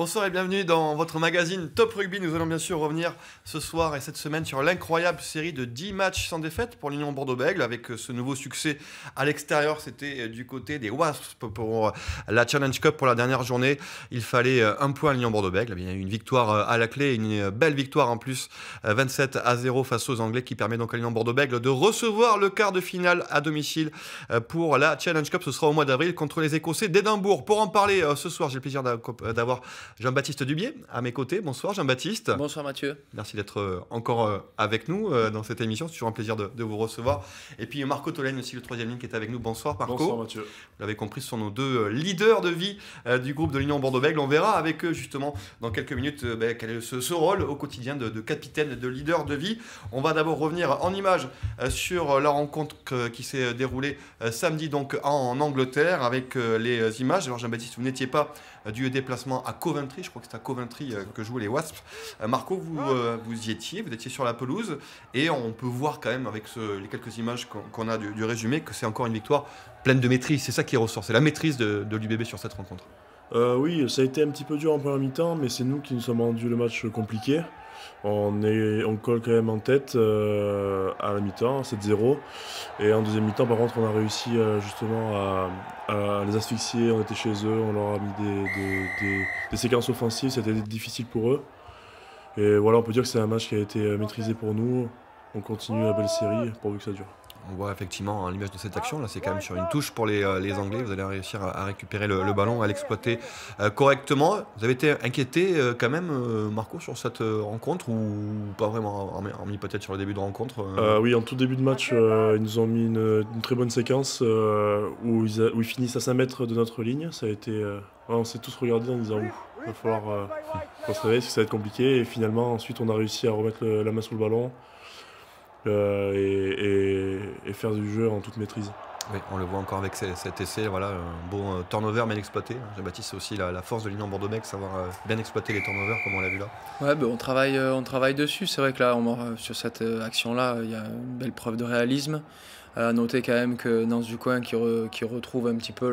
Bonsoir et bienvenue dans votre magazine Top Rugby. Nous allons bien sûr revenir ce soir et cette semaine sur l'incroyable série de 10 matchs sans défaite pour l'Union Bordeaux-Bègle avec euh, ce nouveau succès à l'extérieur. C'était euh, du côté des Wasps pour euh, la Challenge Cup pour la dernière journée. Il fallait un point à l'Union Bordeaux-Bègle. Eh il y a eu une victoire à la clé, une belle victoire en plus, 27 à 0 face aux Anglais qui permet donc à l'Union Bordeaux-Bègle de recevoir le quart de finale à domicile pour la Challenge Cup. Ce sera au mois d'avril contre les Écossais d'Édimbourg. Pour en parler ce soir, j'ai le plaisir d'avoir Jean-Baptiste Dubier, à mes côtés. Bonsoir Jean-Baptiste. Bonsoir Mathieu. Merci d'être euh, encore euh, avec nous euh, dans cette émission. C'est toujours un plaisir de, vous recevoir. Et puis Marco Tolène aussi, le troisième ligne qui est avec nous. Bonsoir Marco. Bonsoir Mathieu. Vous l'avez compris, ce sont nos deux leaders de vie du groupe de l'Union Bordeaux-Bègles. On verra avec eux justement dans quelques minutes ben, quel est ce, rôle au quotidien de, de, capitaine, de leader de vie. On va d'abord revenir en images sur la rencontre qui s'est déroulée samedi donc en Angleterre avec les images. Alors Jean-Baptiste, vous n'étiez pas euh, du déplacement à Coventry. Je crois que c'est à Coventry euh, que jouent les Wasps. Euh, Marco, vous, vous y étiez, vous étiez sur la pelouse. Et on peut voir quand même, avec les quelques images qu'on a du, résumé, que c'est encore une victoire pleine de maîtrise. C'est ça qui ressort, c'est la maîtrise de, l'UBB sur cette rencontre. oui, ça a été un petit peu dur en première mi-temps, mais c'est nous qui nous sommes rendus le match compliqué on, est, on colle quand même en tête euh, à la mi-temps, 7-0. Et en deuxième mi-temps, par contre, on a réussi euh, justement à, les asphyxier. On était chez eux, on leur a mis des, des séquences offensives, c'était difficile pour eux. Et voilà, on peut dire que c'est un match qui a été euh, maîtrisé pour nous. On continue la belle série pourvu que ça dure on voit effectivement hein, l'image de cette action. Là, c'est quand même sur une touche pour les, euh, Anglais. Vous allez réussir à, récupérer le, ballon, à l'exploiter euh, correctement. Vous avez été inquiété euh, quand même, Marco, sur cette rencontre ou pas vraiment, hormis peut-être sur le début de rencontre Oui, en tout début de match, ils nous ont mis une, très bonne séquence où ils, finissent à 5 mètres de notre ligne. Ça a été, on s'est tous regardés en disant ouf. Il va falloir se réveiller ça va être compliqué. Et finalement, ensuite, on a réussi à remettre la main sur le ballon. Euh, et, faire du jeu en toute maîtrise. Oui, on le voit encore avec cet essai, voilà, un bon euh, turnover bien exploité. Jean-Baptiste, c'est aussi la, force de l'Union Bordeaux-Mec, savoir euh, bien exploiter les turnovers comme on l'a vu là. Ouais, ben, on, travaille, on travaille dessus. C'est vrai que là, sur cette action-là, il y a une belle preuve de réalisme. À noter quand même que Nance du coin qui, retrouve un petit peu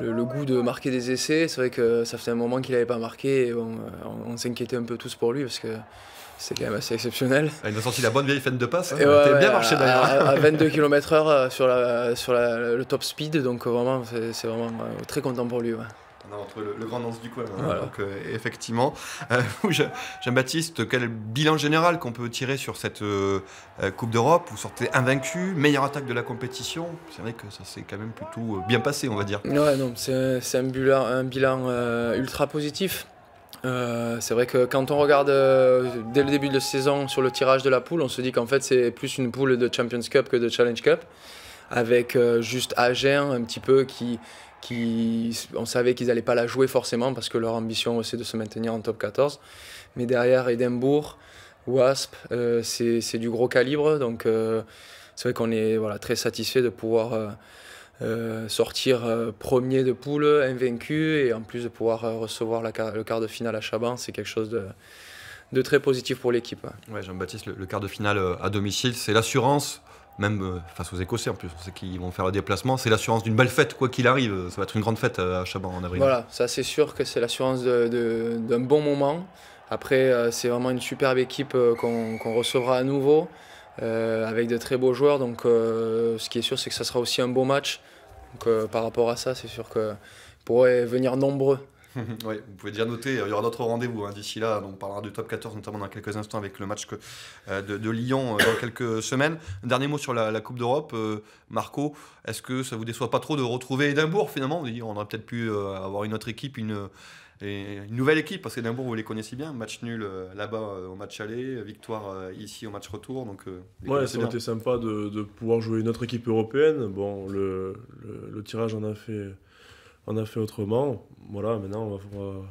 le, goût de marquer des essais. C'est vrai que ça faisait un moment qu'il n'avait pas marqué. Et on, on, s'inquiétait un peu tous pour lui parce que c'est quand même assez exceptionnel. Ah, il a senti la bonne vieille fin de passe. Hein. bien marché d'ailleurs. À, 22 km/h euh, sur, la, sur le top speed, donc vraiment, c'est vraiment euh, très content pour lui. On a entre le, grand danse du coin. Hein. Donc, euh, effectivement. Euh, Jean-Baptiste, quel bilan général qu'on peut tirer sur cette euh, euh, Coupe d'Europe Vous sortez invaincu, meilleure attaque de la compétition. C'est vrai que ça s'est quand même plutôt bien passé, on va dire. non, c'est un, bilan, un bilan ultra positif. c'est vrai que quand on regarde dès le début de la saison sur le tirage de la poule, on se dit qu'en fait c'est plus une poule de Champions Cup que de Challenge Cup, avec juste Agen un petit peu qui, on savait qu'ils n'allaient pas la jouer forcément parce que leur ambition c'est de se maintenir en top 14. Mais derrière Edinburgh, Wasp, euh, c'est du gros calibre. Donc euh, c'est vrai qu'on est voilà, très satisfait de pouvoir euh, sortir premier de poule, invaincu, et en plus de pouvoir recevoir le quart de finale à Chaban, c'est quelque chose de, très positif pour l'équipe. Jean-Baptiste, le, quart de finale à domicile, c'est l'assurance même euh, face aux Écossais en plus, on sait qu'ils vont faire le déplacement. C'est l'assurance d'une belle fête, quoi qu'il arrive. Ça va être une grande fête euh, à Chaban en avril. Voilà, ça c'est sûr que c'est l'assurance d'un bon moment. Après, euh, c'est vraiment une superbe équipe qu'on recevra à nouveau, avec de très beaux joueurs. Donc, ce qui est sûr, c'est que ça sera aussi un beau match. Donc, par rapport à ça, c'est sûr que pourrait venir nombreux. oui, vous pouvez déjà noter, il y aura d'autres rendez-vous hein. d'ici là. On parlera du top 14 notamment dans quelques instants avec le match que, euh, de, Lyon euh, dans quelques semaines. dernier mot sur la, Coupe d'Europe. Euh, Marco, est-ce que ça vous déçoit pas trop de retrouver Édimbourg finalement On aurait peut-être pu avoir une autre équipe, une, nouvelle équipe, parce qu'Édimbourg, vous les connaissez bien. Match nul là-bas au match aller, victoire ici au match retour. Donc, ouais, c'était sympa de, pouvoir jouer une autre équipe européenne. Bon, le, le, le tirage en a fait on a fait autrement. Voilà, maintenant on va,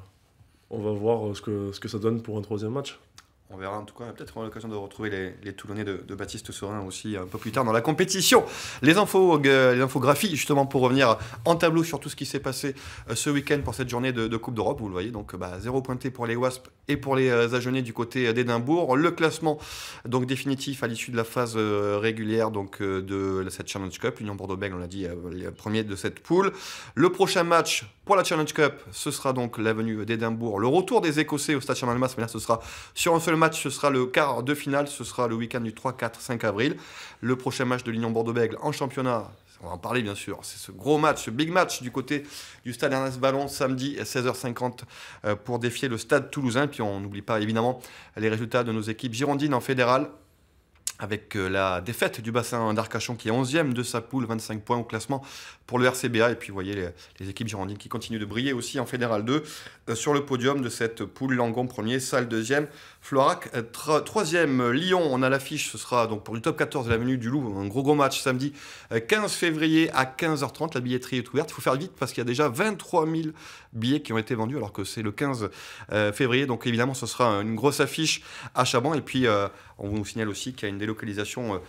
on va voir ce que, ce que ça donne pour un troisième match on verra en tout cas, peut-être l'occasion de retrouver les, les Toulonnais de, Baptiste Sorin aussi un peu plus tard dans la compétition. Les, infos, euh, les infographies, justement, pour revenir en tableau sur tout ce qui s'est passé euh, ce week-end pour cette journée de, Coupe d'Europe. Vous le voyez, donc bah, zéro pointé pour les Wasps et pour les euh, Agenais du côté d'Édimbourg. Le classement donc définitif à l'issue de la phase régulière donc, de cette Challenge Cup. L'Union Bordeaux-Bègles, on l'a dit, les premiers de cette poule. Le prochain match pour la Challenge Cup, ce sera donc l'avenue d'Édimbourg. Le retour des Écossais au Stade Chamalmas, mais là, ce sera sur un seul ce sera le quart de finale, ce sera le week-end du 3, 4, 5 avril. Le prochain match de l'Union Bordeaux-Bègles en championnat, on va en parler bien sûr, c'est ce gros match, ce big match du côté du stade Ernest Ballon samedi à 16h50 euh, pour défier le stade toulousain. Puis on n'oublie pas évidemment les résultats de nos équipes girondines en fédéral avec euh, la défaite du bassin d'Arcachon qui est 11e de sa poule, 25 points au classement pour le RCBA. Et puis vous voyez les, équipes girondines qui continuent de briller aussi en Fédéral 2 euh, sur le podium de cette poule Langon 1er, Salle 2e. Florac. Euh, troisième, euh, Lyon, on a l'affiche, ce sera donc pour le top 14 de l'avenue du Loup, un gros gros match samedi 15 euh, février à 15h30. La billetterie est ouverte, il faut faire vite parce qu'il y a déjà 23 000 billets qui ont été vendus alors que c'est le 15 février. Donc évidemment, ce sera une grosse affiche à Chaban. Et puis, on vous signale aussi qu'il y a une délocalisation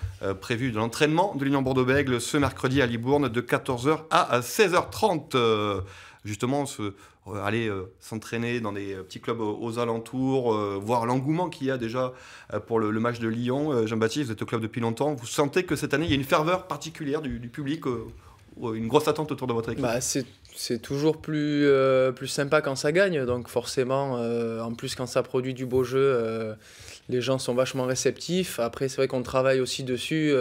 prévue de l'entraînement de l'Union Bordeaux-Bègle ce mercredi à Libourne de 14h à 16h30 justement euh, aller euh, s'entraîner dans des euh, petits clubs aux alentours, voir l'engouement qu'il y a déjà pour le, match de Lyon. Jean-Baptiste, vous êtes au club depuis longtemps. Vous sentez que cette année, il y a une ferveur particulière du, public une grosse attente autour de votre équipe bah, c'est, toujours plus, plus sympa quand ça gagne. Donc forcément, en plus quand ça produit du beau jeu, les gens sont vachement réceptifs. Après, c'est vrai qu'on travaille aussi dessus.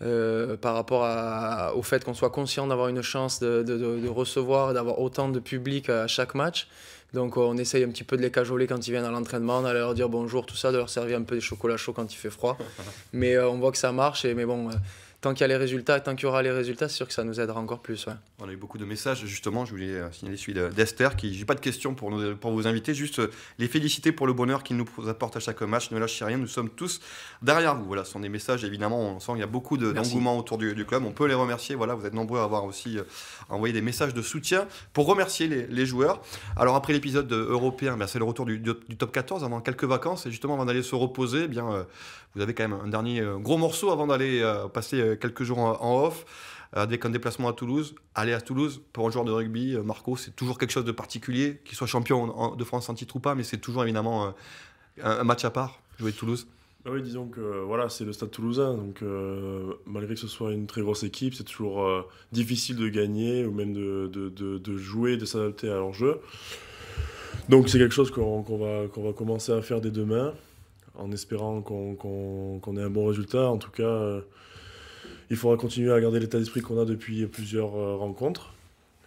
Euh, par rapport au fait qu'on soit conscient d'avoir une chance de, de, recevoir, d'avoir autant de public à chaque match. Donc euh, on essaye un petit peu de les cajoler quand ils viennent à l'entraînement, d'aller leur dire bonjour, tout ça, de leur servir un peu des chocolats chauds quand il fait froid. Mais euh, on voit que ça marche. Et, mais bon, tant qu'il y a les résultats, tant qu'il y aura les résultats, c'est sûr que ça nous aidera encore plus. On a eu beaucoup de messages, justement, je voulais euh, signaler celui d'Esther, qui, n'a pas de questions pour, vous pour vous inviter juste euh, les féliciter pour le bonheur qu'ils nous apportent à chaque match, ne lâchez rien, nous sommes tous derrière vous. Voilà, ce sont des messages, évidemment, on sent qu'il y a beaucoup d'engouement autour du, club, on peut les remercier, voilà, vous êtes nombreux à avoir aussi euh, envoyé des messages de soutien pour remercier les, joueurs. Alors après l'épisode européen, ben, c'est le retour du, top 14 avant quelques vacances, et justement avant d'aller se reposer, eh bien, vous avez quand même un dernier gros morceau avant d'aller passer quelques jours en, off euh, avec un déplacement à Toulouse. Aller à Toulouse, pour un joueur de rugby, euh, Marco, c'est toujours quelque chose de particulier, qu'il soit champion de France en titre ou pas, mais c'est toujours évidemment euh, un, match à part, jouer Toulouse. Bah oui, disons que voilà, c'est le stade toulousain, donc malgré que ce soit une très grosse équipe, c'est toujours difficile de gagner ou même de, de, jouer, de s'adapter à leur jeu Donc c'est quelque chose qu'on va, qu'on va commencer à faire dès demain, en espérant qu'on ait un bon résultat. En tout cas, il faudra continuer à garder l'état d'esprit qu'on a depuis plusieurs euh, rencontres.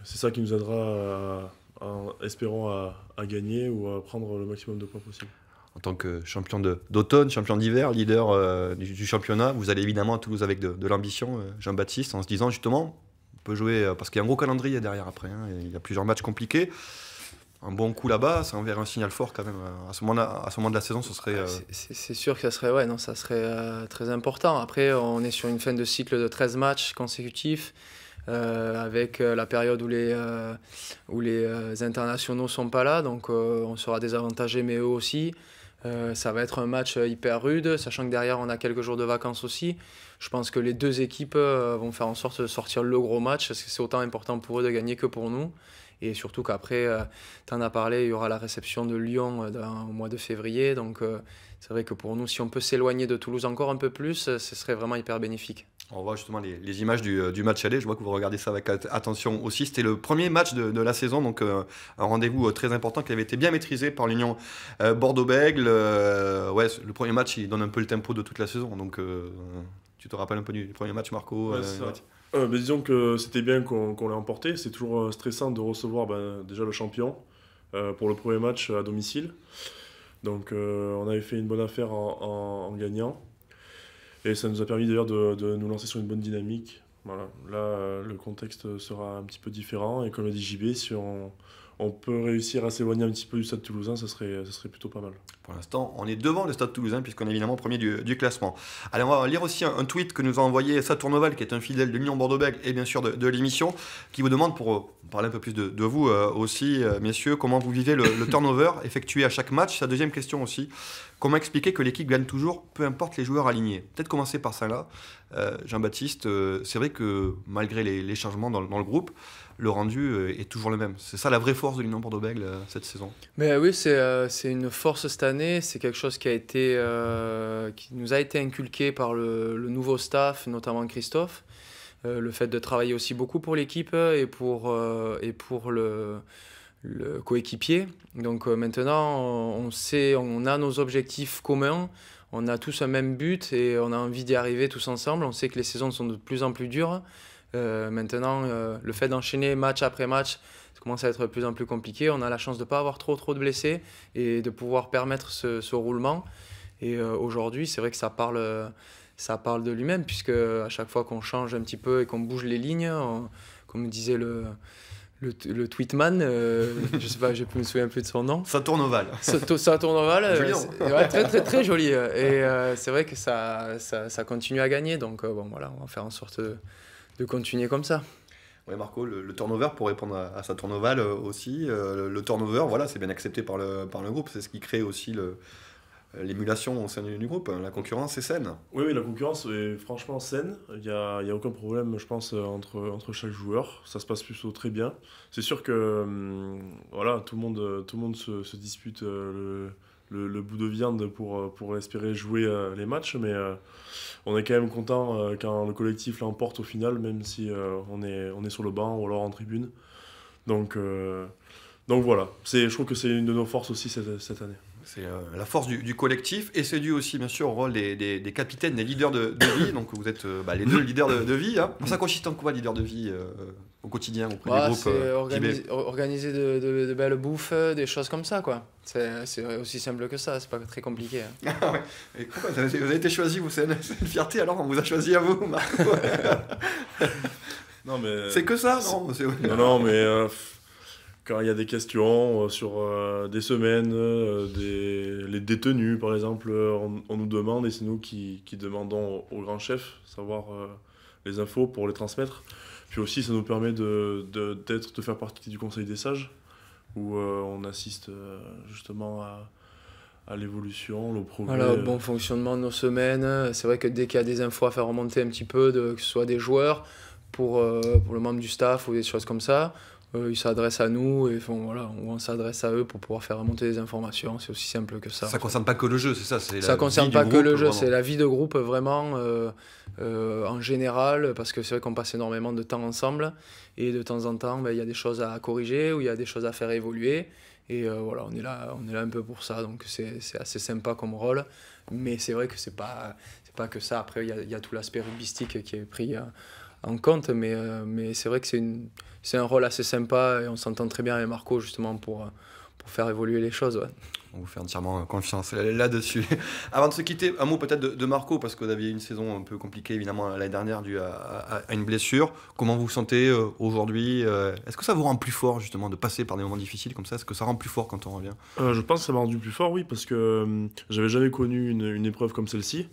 C'est ça qui nous aidera, en espérant, à, gagner ou à prendre le maximum de points possible. En tant que champion d'automne, champion d'hiver, leader euh, du, championnat, vous allez évidemment à Toulouse avec de, l'ambition, euh, Jean-Baptiste, en se disant justement, on peut jouer, parce qu'il y a un gros calendrier derrière après, hein, il y a plusieurs matchs compliqués un bon coup là-bas, ça enverrait un signal fort quand même. À ce moment, à ce moment de la saison, ce serait. Ah, euh, c'est sûr que ça serait, ouais, non, ça serait euh, très important. Après, on est sur une fin de cycle de 13 matchs consécutifs. Euh, avec la période où les, où les internationaux sont pas là, donc on sera désavantagé, mais eux aussi. ça va être un match hyper rude, sachant que derrière on a quelques jours de vacances aussi. Je pense que les deux équipes vont faire en sorte de sortir le gros match, parce que c'est autant important pour eux de gagner que pour nous. Et surtout qu'après, euh, tu en as parlé, il y aura la réception de Lyon euh, au mois de février. Donc euh, c'est vrai que pour nous, si on peut s'éloigner de Toulouse encore un peu plus, ce serait vraiment hyper bénéfique. On voit justement les, images du, du, match aller. Je vois que vous regardez ça avec attention aussi. C'était le premier match de, la saison, donc un rendez-vous très important qui avait été bien maîtrisé par l'Union Bordeaux-Bègle. ouais, le premier match, il donne un peu le tempo de toute la saison. Donc tu te rappelles un peu du premier match, Marco euh, disons que c'était bien qu'on l'ait emporté. C'est toujours euh, stressant de recevoir ben, déjà le champion euh, pour le premier match à domicile. Donc on avait fait une bonne affaire en, gagnant. Et ça nous a permis d'ailleurs de, nous lancer sur une bonne dynamique. Voilà. Là, le contexte sera un petit peu différent. Et comme le dit JB, si on, on peut réussir à s'éloigner un petit peu du Stade toulousain, ça serait, serait plutôt pas mal. Pour l'instant, on est devant le Stade toulousain, puisqu'on est évidemment premier du, classement. Allez, on va lire aussi un, tweet que nous a envoyé Saturnoval, qui est un fidèle de l'Union bordeaux bègles et bien sûr de, l'émission, qui vous demande, pour parler un peu plus de, vous euh, aussi, euh, messieurs, comment vous vivez le, le turnover effectué à chaque match Sa deuxième question aussi, comment expliquer que l'équipe gagne toujours, peu importe les joueurs alignés Peut-être commencer par ça là. Euh, Jean-Baptiste, euh, c'est vrai que malgré les, changements dans, le groupe, le rendu euh, est toujours le même. C'est ça la vraie force de l'Union Bordeaux-Bègles cette saison. Mais oui, c'est une force cette année. C'est quelque chose qui, a été, qui nous a été inculqué par le, nouveau staff, notamment Christophe. le fait de travailler aussi beaucoup pour l'équipe et pour, et pour le, coéquipier. Donc maintenant, on sait, on a nos objectifs communs, on a tous un même but et on a envie d'y arriver tous ensemble. On sait que les saisons sont de plus en plus dures. Euh, maintenant, euh, le fait d'enchaîner match après match, ça commence à être de plus en plus compliqué. On a la chance de ne pas avoir trop trop de blessés et de pouvoir permettre ce, roulement. Et euh, aujourd'hui, c'est vrai que ça parle, ça parle de lui-même, puisque à chaque fois qu'on change un petit peu et qu'on bouge les lignes, comme disait le, le, le, tweetman, euh, je sais pas, je me souviens plus de son nom. Ça tourne ovale. Ça, tourne ovale, euh, très très très joli. Euh, et c'est vrai que ça, ça, continue à gagner, donc bon voilà, on va faire en sorte de, continuer comme ça. Oui Marco, le, turnover, pour répondre à, à sa turnover aussi, le, le, turnover, voilà, c'est bien accepté par le, par le groupe, c'est ce qui crée aussi le, euh, l'émulation au sein du groupe. Hein, la concurrence est saine. Oui, la concurrence est franchement saine. Il n'y a, y a, aucun problème, je pense, entre, entre chaque joueur. Ça se passe plutôt très bien. C'est sûr que hum, voilà, tout le monde, tout le monde se, dispute euh, le, le, bout de viande pour, euh, pour espérer jouer les matchs, mais on est quand même content quand le collectif l'emporte au final, même si on, est, on est sur le banc ou alors en tribune. Donc, donc voilà, je trouve que c'est une de nos forces aussi cette, cette année. C'est euh, la force du, collectif et c'est dû aussi bien sûr au rôle des, capitaines, des leaders de, vie. Donc vous êtes euh, bah, les deux leaders de, vie. Hein. Ça consiste en quoi, leader de vie euh, au quotidien auprès des bah, groupes organiser, de, belles bouffes, des choses comme ça quoi. C'est aussi simple que ça, c'est pas très compliqué. Hein. Ah vous, avez, été choisi, vous c'est une, fierté alors on vous a choisi à vous. c'est que ça Non, non mais quand il y a des questions euh, sur euh, des semaines, euh, des, les détenus par exemple, on, nous demande et c'est nous qui, qui demandons au, grand chef savoir les infos pour les transmettre. Puis aussi, ça nous permet de, de, de faire partie du Conseil des sages, où on assiste justement à, l'évolution, le progrès. Voilà, bon fonctionnement de nos semaines. C'est vrai que dès qu'il y a des infos à faire remonter un petit peu, de, que ce soit des joueurs, pour, pour le membre du staff ou des choses comme ça, euh, ils s'adressent à nous et font, voilà, on s'adresse à eux pour pouvoir faire remonter des informations. C'est aussi simple que ça. Ça concerne pas que le jeu, c'est ça Ça la concerne pas que le jeu, c'est la vie de groupe vraiment euh, euh, en général, parce que c'est vrai qu'on passe énormément de temps ensemble et de temps en temps, ben, il y a des choses à corriger ou il y a des choses à faire évoluer. Et voilà, on est, là, on est là un peu pour ça, donc c'est assez sympa comme rôle. Mais c'est vrai que c'est pas, pas que ça. Après, il y a, y a, tout l'aspect rubistique qui est pris. Hein on compte. Mais, euh, mais c'est vrai que c'est un rôle assez sympa et on s'entend très bien avec Marco justement pour, euh, pour faire évoluer les choses. On vous fait entièrement confiance là-dessus. Avant de se quitter, un mot peut-être de, Marco, parce que vous aviez une saison un peu compliquée évidemment l'année dernière due à, une blessure. Comment vous vous sentez euh, aujourd'hui Est-ce que ça vous rend plus fort justement de passer par des moments difficiles comme ça Est-ce que ça rend plus fort quand on revient Je pense que ça m'a rendu plus fort, oui, parce que j'avais jamais connu une, une épreuve comme celle-ci.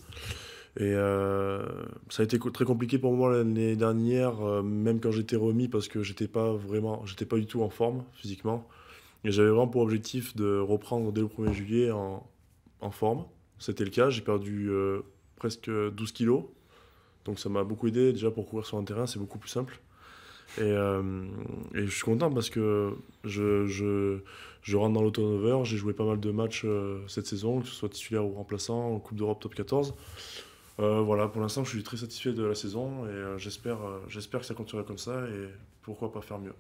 Et euh, ça a été très compliqué pour moi l'année dernière, euh, même quand j'étais remis, parce que j'étais pas vraiment, j'étais pas du tout en forme physiquement. Et j'avais vraiment pour objectif de reprendre dès le 1er juillet en, forme. C'était le cas, j'ai perdu euh, presque 12 kilos. Donc ça m'a beaucoup aidé déjà pour courir sur un terrain, c'est beaucoup plus simple. Et, et, je suis content parce que je, je, je rentre dans l'automne j'ai joué pas mal de matchs cette saison, que ce soit titulaire ou remplaçant, en Coupe d'Europe top 14. Euh, voilà, pour l'instant, je suis très satisfait de la saison et euh, j'espère, euh, j'espère que ça continuera comme ça et pourquoi pas faire mieux.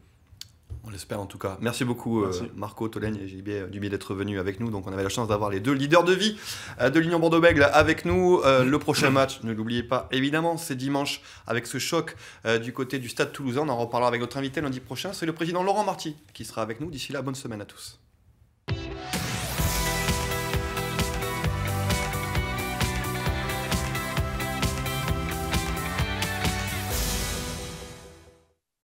On l'espère en tout cas. Merci beaucoup Marco Tolène et JB Dubé d'être venus avec nous. Donc on avait la chance d'avoir les deux leaders de vie de l'Union Bordeaux-Bègle avec nous. le prochain match, ne l'oubliez pas évidemment, c'est dimanche avec ce choc du côté du Stade Toulousain. On en reparlera avec notre invité lundi prochain. C'est le président Laurent Marty qui sera avec nous. D'ici là, bonne semaine à tous.